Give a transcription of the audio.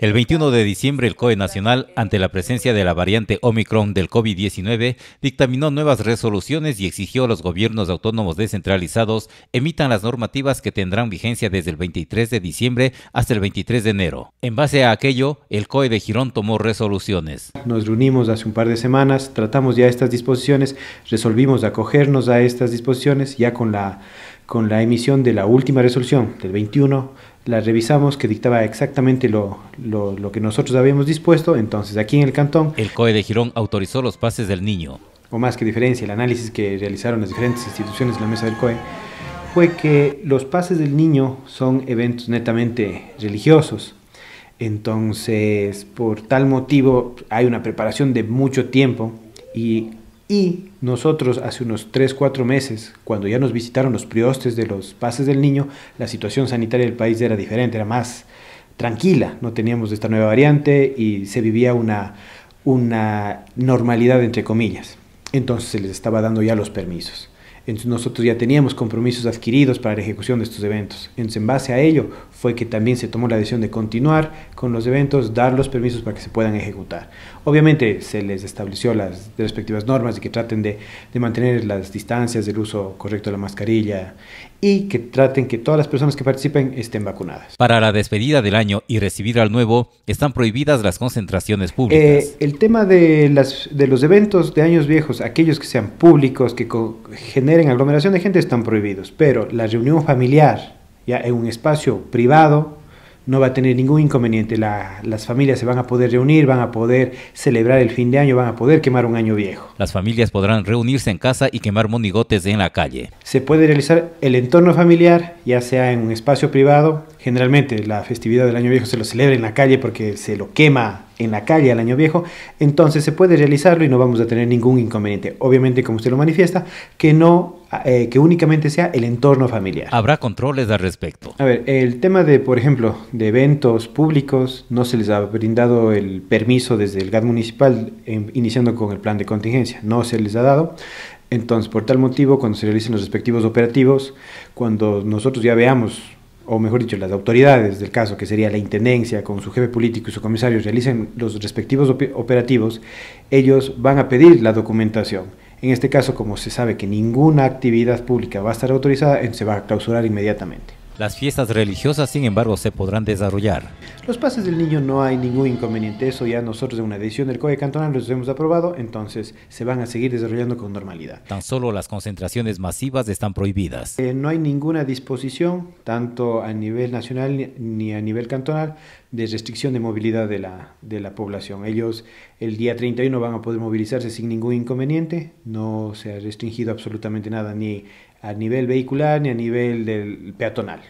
El 21 de diciembre, el COE Nacional, ante la presencia de la variante Omicron del COVID-19, dictaminó nuevas resoluciones y exigió a los gobiernos autónomos descentralizados emitan las normativas que tendrán vigencia desde el 23 de diciembre hasta el 23 de enero. En base a aquello, el COE de Girón tomó resoluciones. Nos reunimos hace un par de semanas, tratamos ya estas disposiciones, resolvimos acogernos a estas disposiciones ya con la, con la emisión de la última resolución del 21 la revisamos que dictaba exactamente lo, que nosotros habíamos dispuesto. Entonces, aquí en el cantón... El COE de Girón autorizó los pases del niño. O más que diferencia, el análisis que realizaron las diferentes instituciones de la mesa del COE fue que los pases del niño son eventos netamente religiosos. Entonces, por tal motivo, hay una preparación de mucho tiempo y y nosotros hace unos 3, 4 meses, cuando ya nos visitaron los priostes de los pases del niño, la situación sanitaria del país era diferente, era más tranquila, no teníamos esta nueva variante y se vivía una, una normalidad entre comillas. Entonces se les estaba dando ya los permisos. Entonces nosotros ya teníamos compromisos adquiridos para la ejecución de estos eventos. Entonces en base a ello fue que también se tomó la decisión de continuar con los eventos, dar los permisos para que se puedan ejecutar. Obviamente se les estableció las respectivas normas de que traten de, de mantener las distancias, del uso correcto de la mascarilla y que traten que todas las personas que participen estén vacunadas. Para la despedida del año y recibir al nuevo, están prohibidas las concentraciones públicas. Eh, el tema de, las, de los eventos de años viejos, aquellos que sean públicos, que generen aglomeración de gente, están prohibidos, pero la reunión familiar, ya en un espacio privado, no va a tener ningún inconveniente. las familias se van a poder reunir, van a poder celebrar el fin de año, van a poder quemar un año viejo. Las familias podrán reunirse en casa y quemar monigotes en la calle. Se puede realizar el entorno familiar, ya sea en un espacio privado. Generalmente la festividad del año viejo se lo celebra en la calle porque se lo quema en la calle al año viejo, entonces se puede realizarlo y no vamos a tener ningún inconveniente. Obviamente, como usted lo manifiesta, que no eh, que únicamente sea el entorno familiar. Habrá controles al respecto. A ver, el tema de, por ejemplo, de eventos públicos, no se les ha brindado el permiso desde el GAD municipal, em, iniciando con el plan de contingencia, no se les ha dado. Entonces, por tal motivo, cuando se realicen los respectivos operativos, cuando nosotros ya veamos o mejor dicho, las autoridades del caso, que sería la Intendencia, con su jefe político y su comisario, realicen los respectivos operativos, ellos van a pedir la documentación. En este caso, como se sabe que ninguna actividad pública va a estar autorizada, se va a clausurar inmediatamente. Las fiestas religiosas, sin embargo, se podrán desarrollar. Los pases del niño no hay ningún inconveniente, eso ya nosotros en una decisión del COE cantonal los hemos aprobado, entonces se van a seguir desarrollando con normalidad. Tan solo las concentraciones masivas están prohibidas. Eh, no hay ninguna disposición, tanto a nivel nacional ni a nivel cantonal, de restricción de movilidad de la, de la población. Ellos el día 31 van a poder movilizarse sin ningún inconveniente, no se ha restringido absolutamente nada, ni a nivel vehicular ni a nivel del peatonal.